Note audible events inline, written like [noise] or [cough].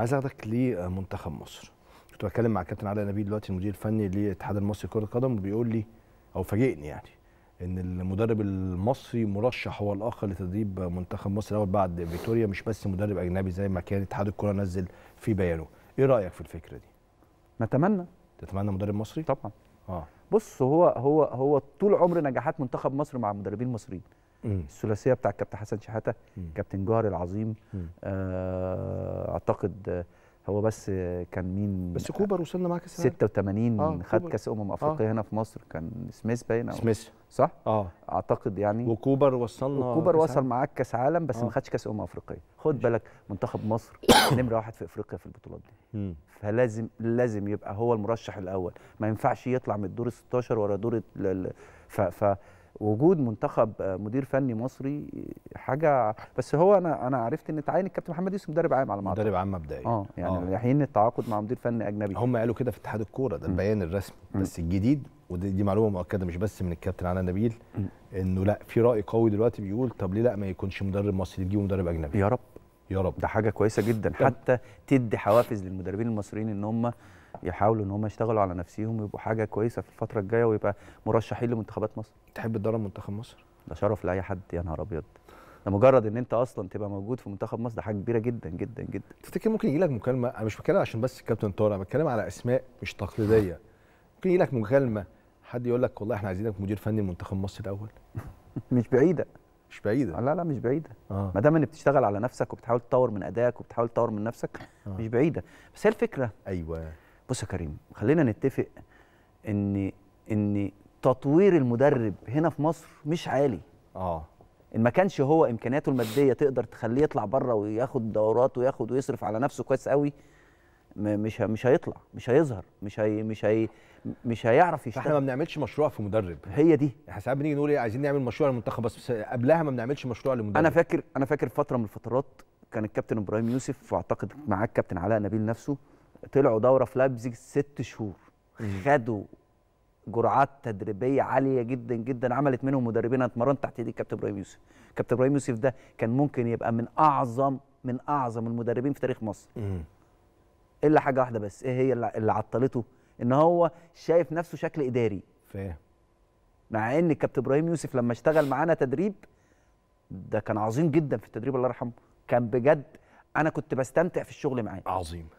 عايز اخدك لمنتخب مصر كنت بتكلم مع كابتن علاء نبيل دلوقتي المدير الفني للاتحاد المصري لكره القدم بيقول لي او فاجئني يعني ان المدرب المصري مرشح هو الاخر لتدريب منتخب مصر الاول بعد فيكتوريا مش بس مدرب اجنبي زي ما كان اتحاد الكره نزل في بيانه ايه رايك في الفكره دي نتمنى تتمنى مدرب مصري طبعا اه بص هو هو هو طول عمر نجاحات منتخب مصر مع المدربين المصريين الثلاثيه بتاع كابتن حسن شحاته كابتن جوهر العظيم آه اعتقد هو بس كان مين بس كوبر وصلنا معاه كاس 86 آه خد كاس امم افريقيا آه هنا في مصر كان سميث باين سميث صح؟ اه اعتقد يعني وكوبر وصلنا وكوبر وصل معاك كاس عالم بس آه. ما خدش كاس امم افريقيا خد مش. بالك منتخب مصر [coughs] نمره واحد في افريقيا في البطولات دي فلازم لازم يبقى هو المرشح الاول ما ينفعش يطلع من الدور 16 ورا دور ف ف وجود منتخب مدير فني مصري حاجه بس هو انا انا عرفت ان تعين الكابتن محمد يوسف مدرب عام على ما مدرب عام مبدئي اه يعني آه. حين التعاقد مع مدير فني اجنبي هم قالوا كده في اتحاد الكوره ده البيان الرسمي بس الجديد ودي دي معلومه مؤكده مش بس من الكابتن علاء نبيل انه لا في راي قوي دلوقتي بيقول طب ليه لا ما يكونش مدرب مصري تجيبه مدرب اجنبي يا رب يا رب ده حاجه كويسه جدا حتى تدي حوافز للمدربين المصريين ان هم يحاولوا ان هم يشتغلوا على نفسيهم ويبقوا حاجه كويسه في الفتره الجايه ويبقى مرشحين لمنتخبات مصر تحب تدرب منتخب مصر ده شرف لاي حد يا نهار ابيض ده مجرد ان انت اصلا تبقى موجود في منتخب مصر ده حاجه كبيره جدا جدا جدا تفتكر ممكن يجي لك مكالمه انا مش بتكلم عشان بس الكابتن طارق بتكلم على اسماء مش تقليديه ممكن يجي لك مكالمه حد يقول لك والله احنا عايزينك مدير فني لمنتخب مصر الاول [laughs] مش بعيده مش بعيده لا لا مش بعيده آه. ما دام انك بتشتغل على نفسك وبتحاول تطور من ادائك وبتحاول تطور من نفسك آه. مش بعيده بس هي الفكره ايوه بص يا كريم خلينا نتفق ان ان تطوير المدرب هنا في مصر مش عالي اه ان ما كانش هو امكانياته الماديه تقدر تخليه يطلع بره وياخد دورات وياخد ويصرف على نفسه كويس قوي مش مش هيطلع مش هيظهر مش هي مش هي مش هيعرف يشتغل احنا ما بنعملش مشروع في مدرب هي دي احنا ساعات بنيجي نقول ايه عايزين نعمل مشروع للمنتخب بس قبلها ما بنعملش مشروع للمدرب انا فاكر انا فاكر فتره من الفترات كان الكابتن ابراهيم يوسف واعتقد معاه الكابتن علاء نبيل نفسه طلعوا دوره في لايبزيج ست شهور خدوا جرعات تدريبيه عاليه جدا جدا عملت منهم مدربين انا اتمرنت تحت ايدي كابتن ابراهيم يوسف كابتن ابراهيم يوسف ده كان ممكن يبقى من اعظم من اعظم المدربين في تاريخ مصر الا حاجه واحده بس ايه هي اللي عطلته ان هو شايف نفسه شكل اداري فاهم مع ان الكابتن ابراهيم يوسف لما اشتغل معانا تدريب ده كان عظيم جدا في التدريب الله يرحمه كان بجد انا كنت بستمتع في الشغل معاه عظيم